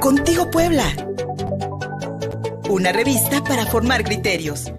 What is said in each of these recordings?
Contigo Puebla. Una revista para formar criterios.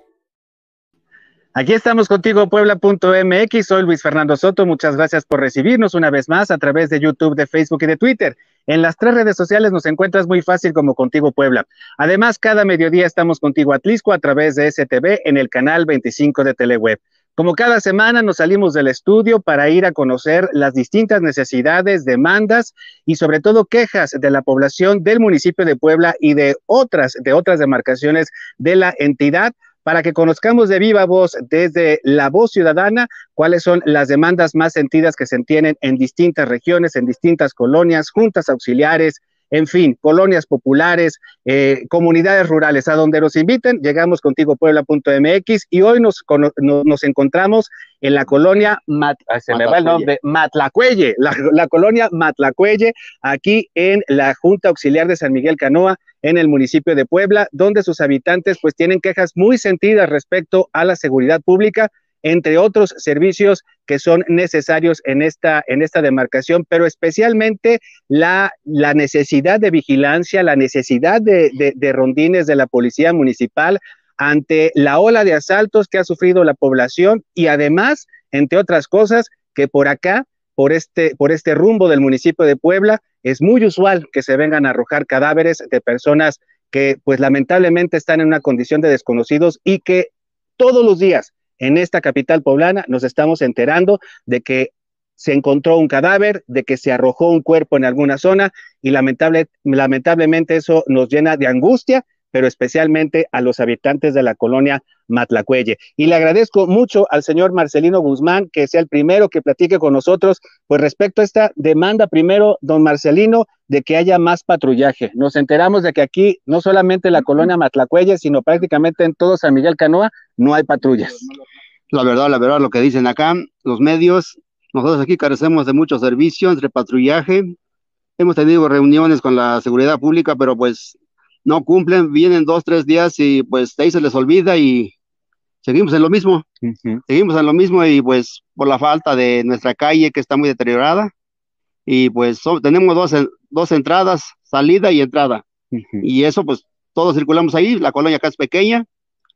Aquí estamos contigo, puebla.mx. Soy Luis Fernando Soto. Muchas gracias por recibirnos una vez más a través de YouTube, de Facebook y de Twitter. En las tres redes sociales nos encuentras muy fácil como Contigo Puebla. Además, cada mediodía estamos contigo Atlisco a través de STV en el canal 25 de Teleweb. Como cada semana nos salimos del estudio para ir a conocer las distintas necesidades, demandas y sobre todo quejas de la población del municipio de Puebla y de otras de otras demarcaciones de la entidad para que conozcamos de viva voz desde la voz ciudadana cuáles son las demandas más sentidas que se entienden en distintas regiones, en distintas colonias, juntas auxiliares, en fin, colonias populares, eh, comunidades rurales, a donde nos inviten, llegamos contigo puebla.mx y hoy nos, nos encontramos en la colonia se Matlacuelle, la, la, colonia Matlacuelle, aquí en la Junta Auxiliar de San Miguel Canoa, en el municipio de Puebla, donde sus habitantes pues tienen quejas muy sentidas respecto a la seguridad pública entre otros servicios que son necesarios en esta, en esta demarcación, pero especialmente la, la necesidad de vigilancia, la necesidad de, rondines de la Policía Municipal ante la ola de asaltos que ha sufrido la población y además, entre otras cosas, que por acá por este, por este rumbo del municipio de Puebla. Es muy usual que se vengan a arrojar cadáveres de personas que pues lamentablemente están en una condición de desconocidos y que todos los días en esta capital poblana nos estamos enterando de que se encontró un cadáver, de que se arrojó un cuerpo en alguna zona y lamentablemente eso nos llena de angustia, pero especialmente a los habitantes de la colonia Matlacuelle. Y le agradezco mucho al señor Marcelino Guzmán que sea el primero que platique con nosotros, pues respecto a esta demanda, primero, don Marcelino, de que haya más patrullaje. Nos enteramos de que aquí, no solamente en la colonia Matlacuelle, sino prácticamente en todo San Miguel Canoa, no hay patrullas. Pues la verdad, la verdad, lo que dicen acá los medios, nosotros aquí carecemos de muchos servicios entre patrullaje. Hemos tenido reuniones con la seguridad pública, pero pues no cumplen, vienen dos, tres días y pues ahí se les olvida y seguimos en lo mismo. Seguimos en lo mismo y pues por la falta de nuestra calle que está muy deteriorada y pues tenemos dos, dos entradas, salida y entrada. Y eso pues todos circulamos ahí, la colonia acá es pequeña,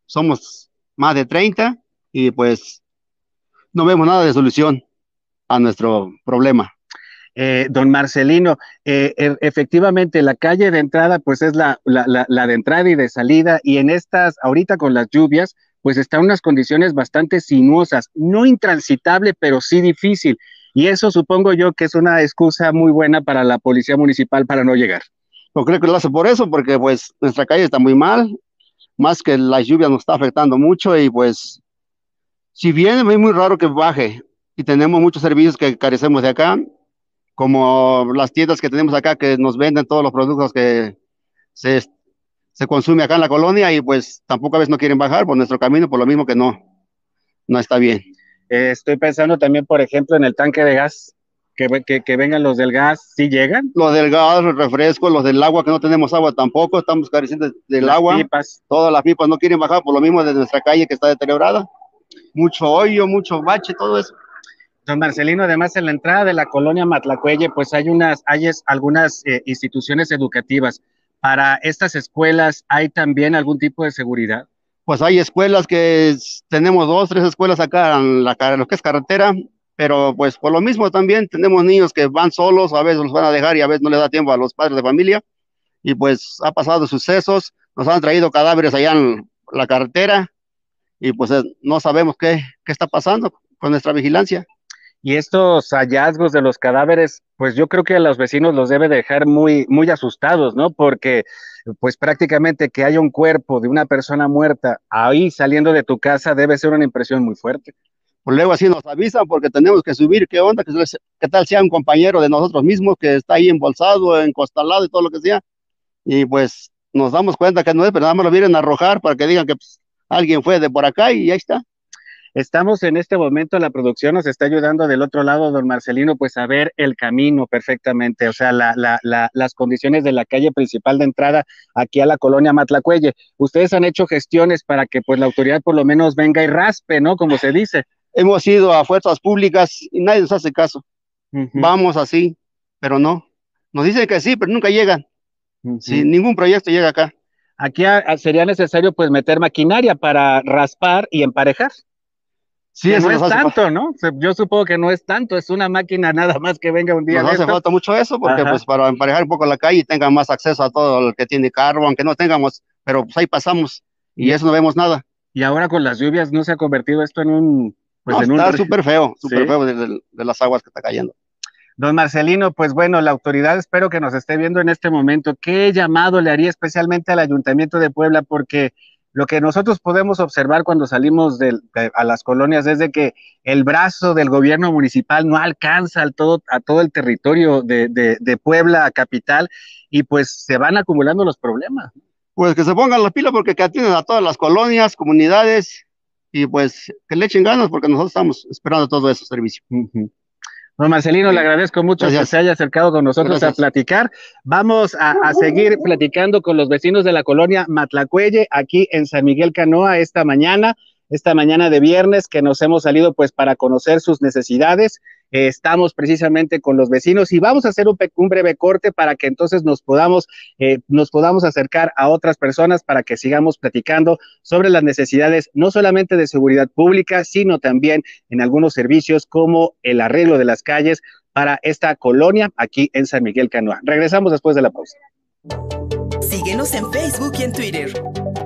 somos más de 30 y pues no vemos nada de solución a nuestro problema. Eh, don Marcelino, eh, e, efectivamente la calle de entrada pues es la, la, la, la, de entrada y de salida y en estas, ahorita con las lluvias, pues están unas condiciones bastante sinuosas, no intransitable, pero sí difícil. Y eso supongo yo que es una excusa muy buena para la policía municipal para no llegar. Yo creo que lo hace por eso, porque pues nuestra calle está muy mal, más que la lluvia nos está afectando mucho y pues si bien es muy raro que baje y tenemos muchos servicios que carecemos de acá, como las tiendas que tenemos acá que nos venden todos los productos que se, se consume acá en la colonia y pues tampoco a veces no quieren bajar por nuestro camino, por lo mismo que no, no está bien. Eh, estoy pensando también, por ejemplo, en el tanque de gas, que, que, vengan los del gas, si llegan? Los del gas, los refrescos, los del agua, que no tenemos agua tampoco, estamos careciendo del agua. Todas las pipas no quieren bajar por lo mismo de nuestra calle que está deteriorada mucho hoyo, mucho bache, todo eso. Don Marcelino, además en la entrada de la colonia Matlacuelle, pues hay unas, hay algunas eh, instituciones educativas. Para estas escuelas, ¿hay también algún tipo de seguridad? Pues hay escuelas que tenemos dos, tres escuelas acá en la, lo que es carretera, pero pues por lo mismo también tenemos niños que van solos, a veces los van a dejar y a veces no les da tiempo a los padres de familia. Y pues ha pasado sucesos, nos han traído cadáveres allá en la carretera, y pues eh, no sabemos qué, está pasando con nuestra vigilancia. Y estos hallazgos de los cadáveres, pues yo creo que a los vecinos los debe dejar muy, muy asustados, ¿no? Porque pues prácticamente que haya un cuerpo de una persona muerta ahí saliendo de tu casa debe ser una impresión muy fuerte. Pues luego así nos avisan porque tenemos que subir, qué onda, qué tal sea un compañero de nosotros mismos que está ahí embolsado, encostalado y todo lo que sea. Y pues nos damos cuenta que no es, pero nada más lo vienen a arrojar para que digan que pues, alguien fue de por acá y ahí está. Estamos en este momento, la producción nos está ayudando del otro lado, don Marcelino, pues a ver el camino perfectamente, o sea, las condiciones de la calle principal de entrada aquí a la colonia Matlacuelle. Ustedes han hecho gestiones para que pues la autoridad por lo menos venga y raspe, ¿no? Como se dice. Hemos ido a fuerzas públicas y nadie nos hace caso. Vamos así, pero no. Nos dicen que sí, pero nunca llegan. ningún proyecto llega acá. Aquí ah, ah, sería necesario pues meter maquinaria para raspar y emparejar. Sí, eso no es tanto, ¿no? Yo supongo que no es tanto, es una máquina nada más que venga un día. No hace falta mucho eso, porque pues para emparejar un poco la calle y tengan más acceso a todo el que tiene carro, aunque no tengamos, pero pues ahí pasamos y, eso no vemos nada. Y ahora con las lluvias no se ha convertido esto en un... Pues no, en está un... súper feo, súper feo de las aguas que está cayendo. Don Marcelino, pues bueno, la autoridad espero que nos esté viendo en este momento. ¿Qué llamado le haría especialmente al Ayuntamiento de Puebla? Porque lo que nosotros podemos observar cuando salimos a las colonias es de que el brazo del gobierno municipal no alcanza al todo, a todo el territorio de, Puebla Puebla capital y pues se van acumulando los problemas. Pues que se pongan la pila porque que atienden a todas las colonias, comunidades y pues que le echen ganas porque nosotros estamos esperando todo ese servicio. Don Marcelino, le agradezco mucho que se haya acercado con nosotros a platicar. Vamos a, a, seguir platicando con los vecinos de la colonia Matlacuelle, aquí en San Miguel Canoa, esta mañana, esta mañana de viernes, que nos hemos salido pues para conocer sus necesidades eh, estamos precisamente con los vecinos y vamos a hacer un, breve corte para que entonces nos podamos, eh, nos podamos acercar a otras personas para que sigamos platicando sobre las necesidades no solamente de seguridad pública, sino también en algunos servicios como el arreglo de las calles para esta colonia aquí en San Miguel Canoa. Regresamos después de la pausa. Síguenos en Facebook y en Twitter.